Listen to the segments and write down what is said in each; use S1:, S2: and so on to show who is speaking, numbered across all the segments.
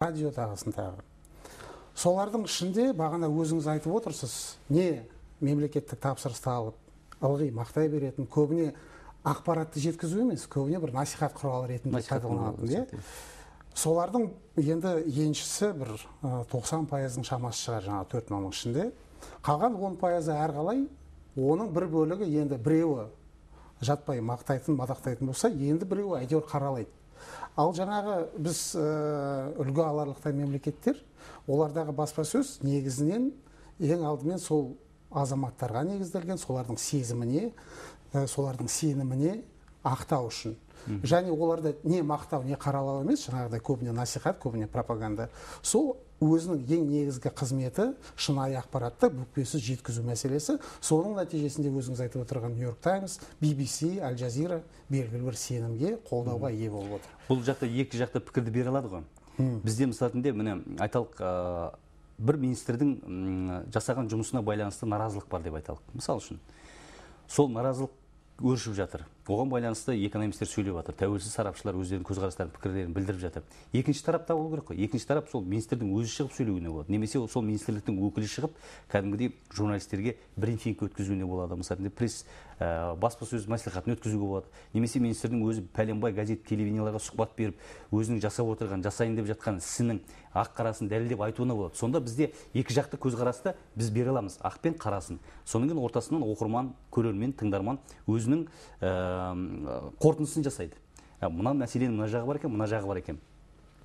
S1: радио тағысын тағы солардың ішінде бағана өзіңіз айтып отырсыз не мемлекеттік тапсырысты алып ылғи мақтай беретін көбіне ақпаратты жеткізу емес көбіне бір насихат құралы ретінде пайдаланатын иә солардың енді еншісі бір тоқсан пайыздың шамасы шығар жаңағы төрт мыңның ішінде қалған он пайызы әрқалай оның бір бөлігі енді біреуі жатпай мақтайтын мадақтайтын болса енді біреуі әйтеуір қаралайды ал жаңағы біз э, үлгі аларлықтай мемлекеттер олардағы баспасөз негізінен ең алдымен сол азаматтарға негізделген солардың сезіміне э, солардың сеніміне ақтау үшін және оларды не мақтау не қаралау емес жаңағыдай көбіне насихат көбіне пропаганда сол өзінің ең негізгі қызметі шынайы ақпаратты бүкпесіз жеткізу мәселесі соның нәтижесінде өзіңіз айтып отырған нью йорк таймс BBC, аль жазира белгілі бір сенімге қолдауға ие
S2: болып отыр бұл жақта екі жақты пікірді бере алады ғой бізде мысалы ретінде міне айталық бір министрдің жасаған жұмысына байланысты наразылық бар деп айталық мысалы үшін сол наразылық өршіп жатыр оған байланысты экономистер сөйлеп жатыр тәуелсіз сарапшылар өздерінің көзқарастарын пікірлерін білдіріп жатыр екінші тарап та болу керек қой екінші тарап сол министрдің өзі шығып сөйлеуіне болады немесе сол министрліктің өкілі шығып кәдімгідей журналистерге брифинг өткізуіне болады мысалы ретінде пресс ә, баспасөз мәслихатын өткізуге болады немесе министрдің өзі пәленбай газет телевиденияларға сұхбат беріп өзінің жасап отырған жасайын деп жатқан ісінің ақ қарасын дәлелдеп айтуына болады сонда бізде екі жақты көзқарасты біз бере аламыз ақ пен қарасын содан кейін ортасынан оқырман көрермен тыңдарман өзінің қорытындысын жасайды ә, мына мәселенің мына жағы бар екен мына жағы бар екен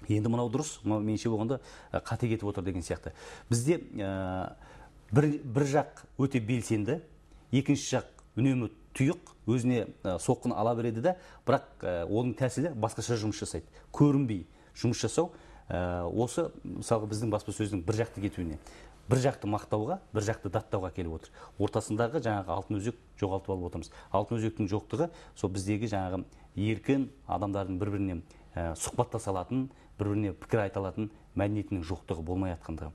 S2: енді мынау дұрыс мынау меніңше болғанда ә, қате кетіп отыр деген сияқты бізде ә, бір, жақ өте белсенді екінші жақ үнемі тұйық өзіне соққыны ала береді да бірақ оның тәсілі басқаша жұмыс жасайды көрінбей жұмыс жасау осы мысалы біздің баспасөздің бір жақты кетуіне бір жақты мақтауға бір жақты даттауға келіп отыр ортасындағы жаңағы алтын өзек жоғалтып алып отырмыз алтын өзектің жоқтығы сол біздегі жаңағы еркін адамдардың бір біріне ә, сұхбаттаса алатын бір біріне пікір айта алатын мәдениетінің жоқтығы болмай жатқандығы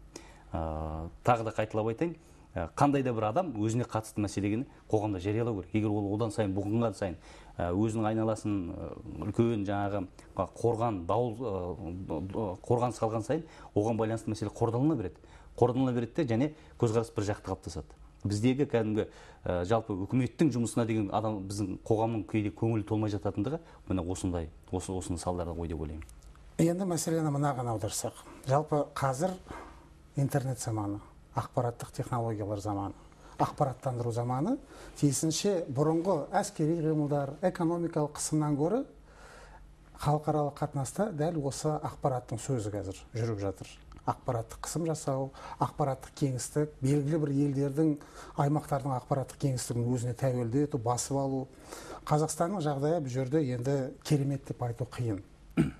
S2: ә, тағы да қайталап айтайын ә, қандай да бір адам өзіне қатысты мәселені қоғамда жариялау керек егер ол одан сайын бұғынған сайын ә, өзінің айналасын ә, үлкен жаңағы қорған дауыл ә, қорған салған сайын оған байланысты мәселе қордалана береді қордалана береді де және көзқарас бір жақты қалыптасады біздегі кәдімгі жалпы үкіметтің жұмысына деген адам біздің қоғамның кейде көңілі толмай жататындығы міне осындай осы осының салдары ғой деп ойлаймын
S1: енді мәселені мынаған аударсақ жалпы қазір интернет заманы ақпараттық технологиялар заманы ақпараттандыру заманы тиісінше бұрынғы әскери қимылдар экономикалық қысымнан гөрі халықаралық қатынаста дәл осы ақпараттың сөзі қазір жүріп жатыр ақпараттық қысым жасау ақпараттық кеңістік белгілі бір елдердің аймақтардың ақпараттық кеңістігін өзіне тәуелді ету басып алу қазақстанның жағдайы бұл жерде енді керемет деп айту қиын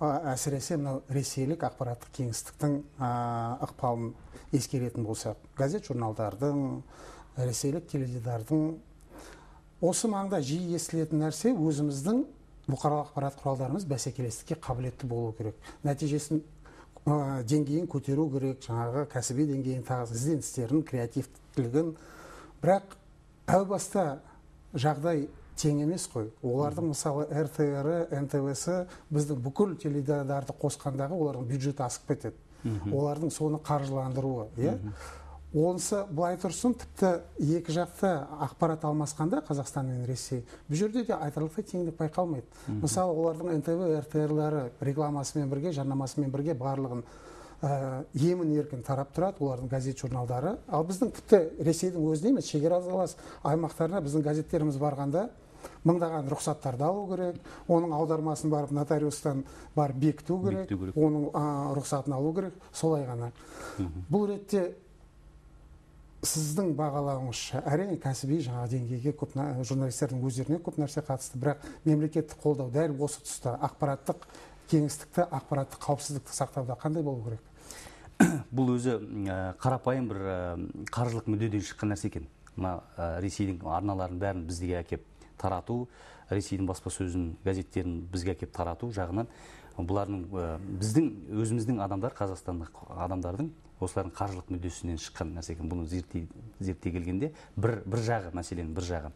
S1: әсіресе мынау ресейлік ақпараттық кеңістіктің ықпалын ескеретін болсақ газет журналдардың ресейлік теледидардың осы маңда жиі естілетін нәрсе өзіміздің бұқаралық ақпарат құралдарымыз бәсекелестікке қабілетті болу керек нәтижесін деңгейін көтеру керек жаңағы кәсіби деңгейін тағы ізденістерін креативтілігін бірақ әу баста жағдай тең емес қой олардың мысалы ртр нтвсі біздің бүкіл теледидарды қосқандағы олардың бюджеті асып кетеді олардың соны қаржыландыруы иә онысы былай тұрсын тіпті екі жақты ақпарат алмасқанда қазақстан мен ресей бұл жерде де айтарлықтай теңдік байқалмайды мысалы олардың нтв ртрлары рекламасымен бірге жарнамасымен бірге барлығын ә, емін еркін тарап тұрады олардың газет журналдары ал біздің тіпті ресейдің өзінде емес шекара аймақтарына біздің газеттеріміз барғанда мыңдаған рұқсаттарды алу керек оның аудармасын барып нотариустан барып бекіту керек оның ә, рұқсатын алу керек солай ғана бұл ретте сіздің бағалауыңызша әрине кәсіби жаңағы деңгейге көп журналистердің өздеріне көп нәрсе қатысты бірақ мемлекеттік қолдау дәл осы тұста ақпараттық кеңістікті ақпараттық қауіпсіздікті сақтауда қандай болу керек
S2: бұл өзі ә, қарапайым бір қаржылық мүддеден шыққан нәрсе екен мына ә, ресейдің арналарын бәрін бізге әкеп тарату ресейдің баспасөзін газеттерін бізге әкеп тарату жағынан бұлардың біздің өзіміздің адамдар қазақстандық адамдардың осылардың қаржылық мүддесінен шыққан нәрсе екен бұны зерттей, зерттей келгенде бір, бір жағы мәселенің бір жағы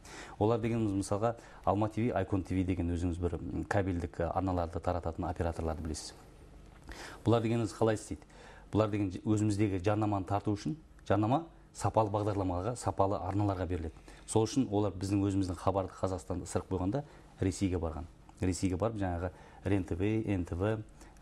S2: олар дегеніміз мысалға алма тв айкон тв деген өзіңіз бір кабельдік арналарды тарататын операторларды білесіз бұлар дегеніміз қалай істейді бұлар деген өзіміздегі жарнаманы тарту үшін жарнама сапалы бағдарламаға сапалы арналарға беріледі сол үшін олар біздің өзіміздің хабарды қазақстанда ысырып қойғанда ресейге барған ресейге барып жаңағы рен тв нтв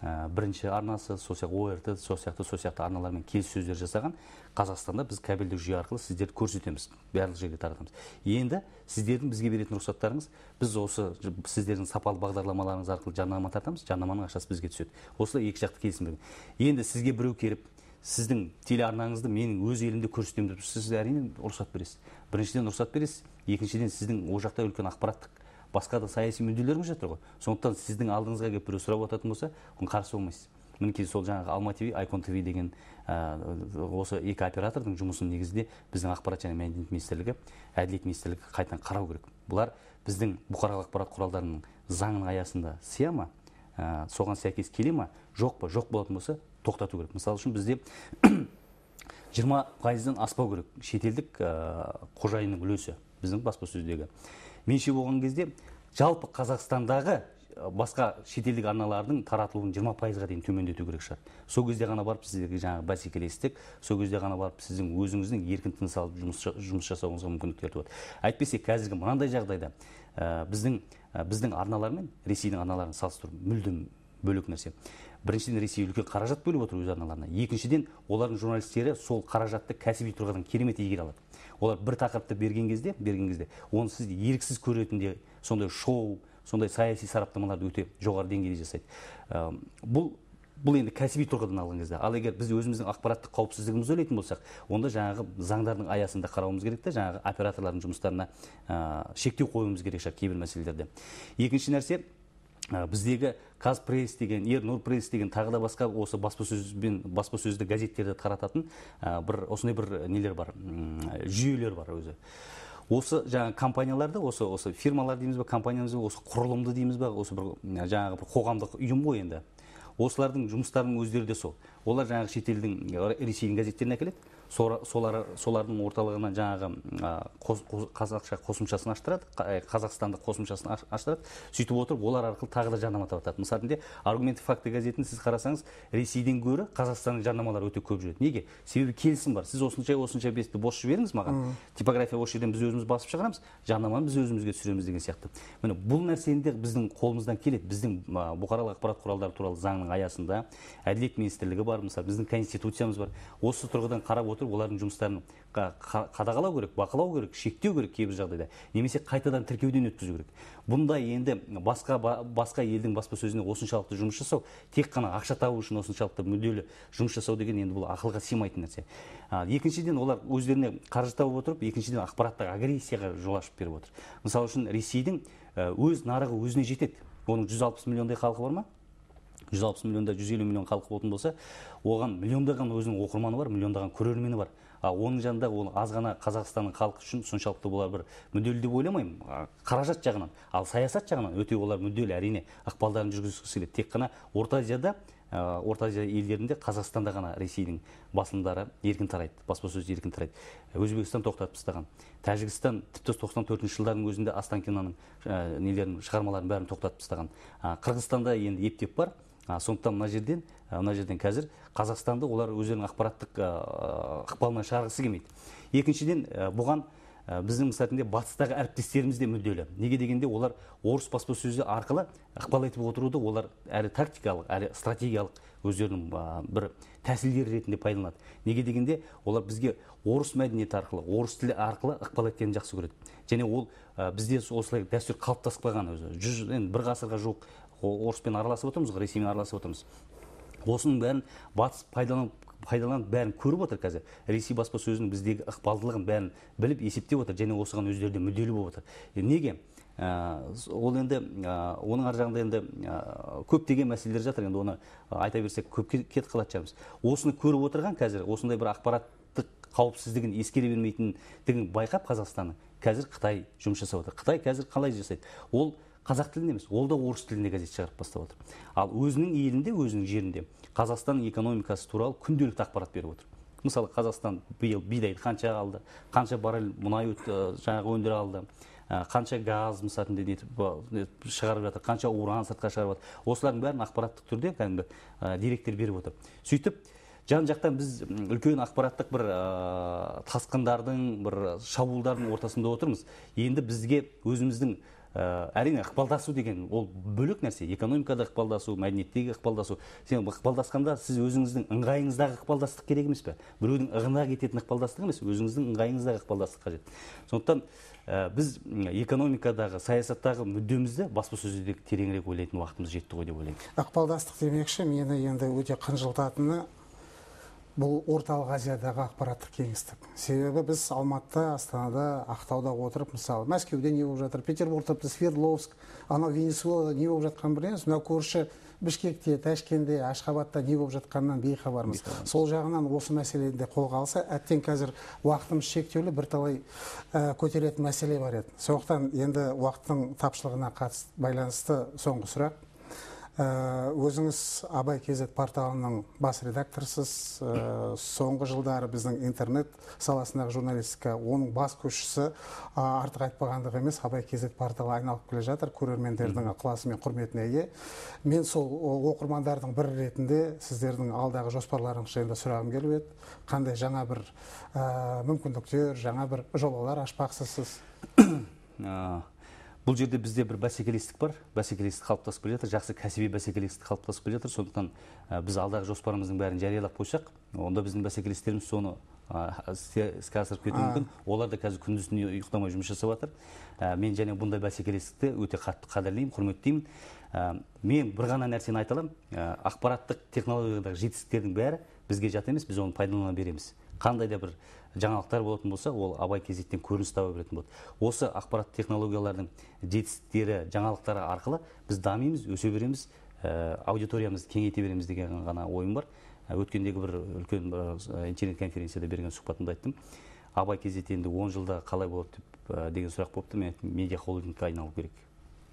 S2: ә, бірінші арнасы сол сияқты орт сол сияқты сол сияқты арналармен келіссөздер жасаған қазақстанда біз кабельдік жүйе арқылы сіздерді көрсетеміз барлық жерге таратамыз енді сіздердің бізге беретін рұқсаттарыңыз біз осы сіздердің сапалы бағдарламаларыңыз арқылы жарнама тартамыз жарнаманың ақшасы бізге түседі осылай екі жақты келісім енді сізге біреу келіп сіздің телеарнаңызды менің өз елімде көрсетемін деп сіз әрине рұқсат бересіз біріншіден рұқсат бересіз екіншіден сіздің ол жақта үлкен ақпараттық басқа да саяси мүдделеріңіз жатыр ғой сондықтан сіздің алдыңызға келіп біреу сұрап отыратын болса оған қарсы болмайсыз мінекей сол жаңағы алма тв айкон тв деген осы екі оператордың жұмысын негізінде біздің ақпарат және мәдениет министрлігі әділет министрлігі қайтадан қарау керек бұлар біздің бұқаралық ақпарат құралдарының заңының аясында сия ма соған сәйкес келе ма жоқ па жоқ болатын болса тоқтату керек мысалы үшін бізде жиырма пайыздан аспау керек шетелдік э, қожайынның үлесі біздің баспасөздегі меніңше болған кезде жалпы қазақстандағы э, басқа шетелдік арналардың таратылуын жиырма пайызға дейін төмендету керек шығар сол кезде ғана барып сіздерге жаңағы бәсекелестік сол кезде ғана барып сіздің өзіңіздің еркін тыныс алып жұмыс, жұмыс жасауыңызға мүмкіндіктер туады әйтпесе қазіргі мынандай жағдайда ә, біздің ә, біздің арналар мен ресейдің арналарын салыстыру мүлдем бөлек нәрсе біріншіден ресей үлкен қаражат бөліп отыр өз арналарына екіншіден олардың журналистері сол қаражатты кәсіби тұрғыдан керемет игере алады олар бір тақырыпты берген кезде берген кезде оны сіз еріксіз көретіндей сондай шоу сондай саяси сараптамаларды өте жоғары деңгейде жасайды бұл бұл енді кәсіби тұрғыдан алған кезде ал егер біз өзіміздің ақпараттық қауіпсіздігімізді ойлайтын болсақ онда жаңағы заңдардың аясында қарауымыз керек та жаңағы операторлардың жұмыстарына ә, шектеу қоюымыз керек шығар кейбір мәселелерде екінші нәрсе біздегі қазпресс деген ернұр пресс деген тағы да басқа осы баспасөзбен баспасөзді газеттерді тарататын бір осындай бір нелер бар жүйелер бар өзі осы жаңағы компанияларды осы осы фирмалар дейміз ба компаниямыз осы құрылымды дейміз ба осы бір жаңағы бір қоғамдық ұйым ғой енді осылардың жұмыстарының өздері де сол олар жаңағы шетелдің ресейдің газеттерін әкеледі солар, солардың орталығына жаңағы қазақша қосымшасын аштырады э, қазақстандық қосымшасын аштырады сөйтіп отырып олар арқылы тағы да жарнама таратады мысалы ретінде аргументы факты газетін сіз қарасаңыз ресейден гөрі қазақстанның жарнамалары өте көп жүреді неге себебі келісім бар сіз осынша осынша бесті бос жіберіңіз маған типография осы жерден біз өзіміз басып шығарамыз жарнаманы біз өзімізге түсіреміз деген сияқты міне бұл нәрсені де біздің қолымыздан келеді біздің бұқаралық ақпарат құралдары туралы заңның аясында әділет министрлігі бар мысалы біздің конституциямыз бар осы тұрғыдан қарап отырып олардың жұмыстарын қадағалау керек бақылау керек шектеу керек кейбір жағдайда немесе қайтадан тіркеуден өткізу керек бұндай енді басқа басқа елдің баспасөзіне осыншалықты жұмыс жасау тек қана ақша табу үшін осыншалықты мүдделі жұмыс жасау деген енді бұл ақылға сыймайтын нәрсе екіншіден олар өздеріне қаржы тауып отырып екіншіден ақпараттық агрессияға жол ашып беріп отыр мысалы үшін ресейдің өз нарығы өзіне жетеді оның жүз алпыс миллиондай халқы бар ма жүз алпыс миллионда жүз елу миллион халық болатын болса оған миллиондаған өзінің оқырманы бар миллиондаған көрермені бар ал оның жанында ол аз ғана қазақстанның халқы үшін соншалықты олар бір мүдделі деп ойламаймын қаражат жағынан ал саясат жағынан өте олар мүдделі әрине ықпалдарын жүргізгісі келеді тек қана орта азияда орта азия елдерінде қазақстанда ғана ресейдің басылымдары еркін тарайды баспасөз еркін тарайды өзбекстан тоқтатып тастаған тәжікстан тіпті тоқсан төртінші жылдардың өзінде астанкинаның нелерін шығармаларын бәрін тоқтатып тастаған қырғызстанда енді ептеп бар сондықтан мына жерден мына жерден қазір қазақстанды олар өздерінің ақпараттық ықпалынан шығарғысы келмейді екіншіден бұған біздің мысалы ретінде батыстағы әріптестеріміз де мүдделі неге дегенде олар орыс баспасөзі арқылы ықпал етіп отыруды олар әрі тактикалық әрі стратегиялық өздерінің бір тәсілдері ретінде пайдаланады неге дегенде олар бізге орыс мәдениеті арқылы орыс тілі арқылы ықпал еткенін жақсы көреді және ол бізде осылай дәстүр қалыптасып қалған өзі жүз енді бір ғасырға жуық орыспен араласып отырмыз ғой ресеймен араласып отырмыз осының бәрін батыс пайдаланып пайдаланып бәрін көріп отыр қазір ресей баспасөзінің біздегі ықпалдылығын бәрін біліп есептеп отыр және осыған өздері де мүдделі болып отыр неге ә, ол енді ә, оның ар жағында енді ә, көптеген мәселелер жатыр енді оны ә, айта берсек көп кетіп қалатын шығармыз осыны көріп отырған қазір осындай бір ақпараттық қауіпсіздігін ескере бермейтіндігін байқап қазақстанның қазір қытай жұмыс жасап отыр қытай қазір қалай жасайды ол қазақ тілінде емес ол да орыс тілінде газет шығарып бастап отыр ал өзінің елінде өзінің жерінде қазақстанның экономикасы туралы күнделікті ақпарат беріп отыр мысалы қазақстан биыл бидайды қанша алды қанша баррель мұнай жаңағы өндіре алды қанша газ мысалы нетіп шығарып жатыр қанша уран сыртқа шығарып жатыр осылардың бәрін ақпараттық түрде кәдімгі деректер беріп отыр сөйтіп жан жақтан біз үлкен ақпараттық бір ә, тасқындардың бір шабуылдардың ортасында отырмыз енді бізге өзіміздің ә, әрине ықпалдасу деген ол бөлек нәрсе экономикада ықпалдасу мәдениеттегі ықпалдасу сен ықпалдасқанда сіз өзіңіздің ыңғайыңыздағы ықпалдастық керек емес пе біреудің ығына кететін ықпалдастық емес өзіңіздің ыңғайыңыздағы ықпалдастық қажет сондықтан ә, біз экономикадағы саясаттағы мүддемізді баспасөзде тереңірек ойлайтын уақытымыз жетті ғой деп ойлаймын
S1: ықпалдастық демекші мені енді өте қынжылтатыны бұл орталық азиядағы ақпараттық кеңістік себебі біз алматыда астанада ақтауда отырып мысалы мәскеуде не болып жатыр петербургта свердловск анау венесуэлада не болып жатқанын білеміз мынау көрші бішкекте ташкентте ашхабадта не болып жатқанынан бейхабармыз сол жағынан осы мәселені де қолға алса әттең қазір уақытымыз шектеулі бірталай ә, көтеретін мәселе бар еді сондықтан енді уақыттың тапшылығына қатысты байланысты соңғы сұрақ Э, өзіңіз абай kz порталының бас редакторсыз э, соңғы жылдары біздің интернет саласындағы журналистика оның бас көшісі э, артық айтпағандық емес абай kz порталы айналып келе жатыр көрермендердің ықыласы мен құрметіне ие мен сол оқырмандардың бір ретінде сіздердің алдағы жоспарларыңыз жайында сұрағым келіп еді қандай жаңа бір мүмкіндіктер жаңа бір жобалар ашпақсыз
S2: ә, бұл жерде бізде бір бәсекелестік бар бәсекелестік қалыптасып келе жатыр жақсы кәсіби бәсекелестік қалыптасып келе жатыр сондықтан ә, біз алдағы жоспарымыздың бәрін жариялап қойсақ онда біздің бәсекелестеріміз соны іске асырып кетуі мүмкін олар да қазір күндіз түні ұйықтамай жұмыс жасап жатыр ә, мен және бұндай бәсекелестікті өте қатты қадірлеймін құрметтеймін ә, мен бір ғана нәрсені айта аламын ақпараттық технологиядағы жетістіктердің бәрі бізге жат емес біз оны пайдалана береміз қандай да бір жаңалықтар болатын болса ол абай Кезеттен көрініс таба беретін болады осы ақпарат технологиялардың жетістіктері жаңалықтары арқылы біз дамимыз өсе береміз ә, аудиториямызды кеңейте береміз деген ғана ойым бар ә, өткендегі бір үлкен ә, интернет конференцияда берген сұхбатымда айттым абай кезеті енді он жылда қалай болады деп ә, деген сұрақ болыпты мен айттым медиа холдингке айналу керек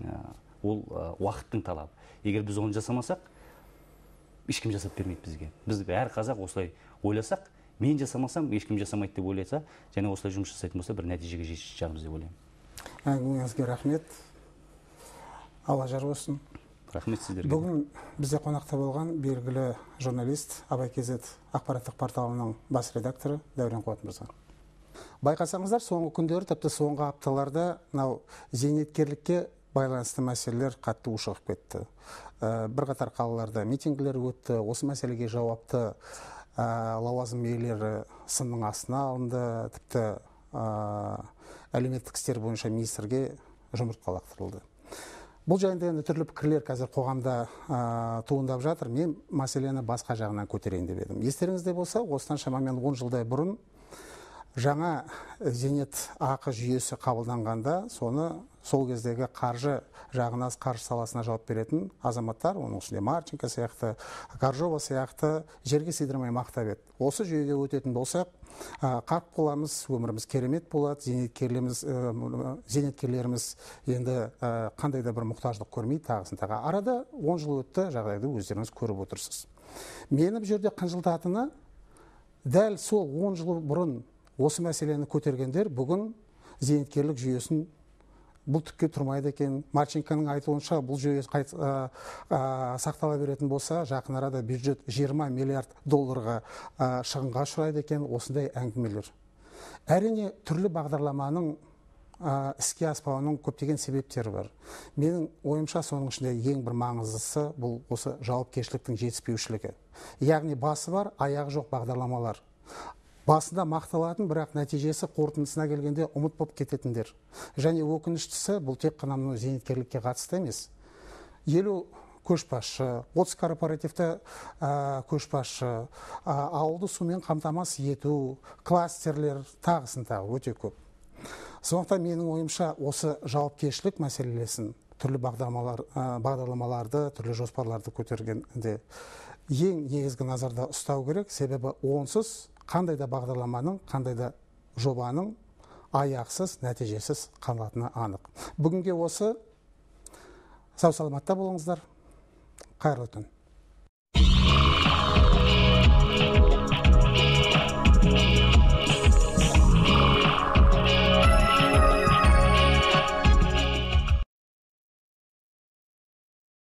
S2: ә, ол уақыттың талабы егер біз оны жасамасақ ешкім жасап бермейді бізге біз әр қазақ осылай ойласақ мен жасамасам ешкім жасамайды деп ойласа және осылай жұмыс жасайтын болса бір нәтижеге жететін шығармыз деп ойлаймын
S1: әңгімеңізге рахмет алла жар болсын рахмет сіздерге бүгін бізде қонақта болған белгілі журналист абай kz ақпараттық порталының бас редакторы дәурен қуат мырза байқасаңыздар соңғы күндері тіпті соңғы апталарда мынау зейнеткерлікке байланысты мәселелер қатты ушығып кетті э, бірқатар қалаларда митингілер өтті осы мәселеге жауапты ә, лауазым иелері сынның астына алынды тіпті ә, әлеуметтік істер бойынша министрге жұмыртқа лақтырылды бұл жайында енді түрлі пікірлер қазір қоғамда э, туындап жатыр мен мәселені басқа жағынан көтерейін деп едім естеріңізде болса осыдан шамамен 10 жылдай бұрын жаңа зейнет ақы жүйесі қабылданғанда соны сол кездегі қаржы жағына қаржы саласына жауап беретін азаматтар оның ішінде марченко сияқты горжова сияқты жерге сыйдырмай мақтап еді осы жүйеге өтетін болсақ қарт боламыз өміріміз керемет болады зейнеткерлеріміз э, зейнеткерлеріміз енді э, қандай да бір мұқтаждық көрмейді тағысын тағы арада он жыл өтті жағдайды өздеріңіз көріп отырсыз мені бұл жерде қынжылтатыны дәл сол он жыл бұрын осы мәселені көтергендер бүгін зейнеткерлік жүйесін бұл түкке тұрмайды екен марченконың айтуынша бұл жүйе сақтала беретін болса жақын арада бюджет 20 миллиард долларға шығынға ұшырайды екен осындай әңгімелер әрине түрлі бағдарламаның іске аспауының көптеген себептері бар менің ойымша соның ішінде ең бір маңыздысы бұл осы жауапкершіліктің жетіспеушілігі яғни басы бар аяғы жоқ бағдарламалар басында мақталатын бірақ нәтижесі қорытындысына келгенде ұмыт болып кететіндер және өкініштісі бұл тек қана мынау зейнеткерлікке қатысты емес елу көшбасшы отыз корпоративті ә, көшбасшы ауылды сумен қамтамасыз ету кластерлер тағысын тағы өте көп сондықтан менің ойымша осы жауапкершілік мәселесін түрлі бағдарламалар, ә, бағдарламаларды түрлі жоспарларды көтергенде ең негізгі назарда ұстау керек себебі онсыз қандай да бағдарламаның қандай да жобаның аяқсыз нәтижесіз қалатыны анық бүгінге осы сау саламатта болыңыздар қайырлы түн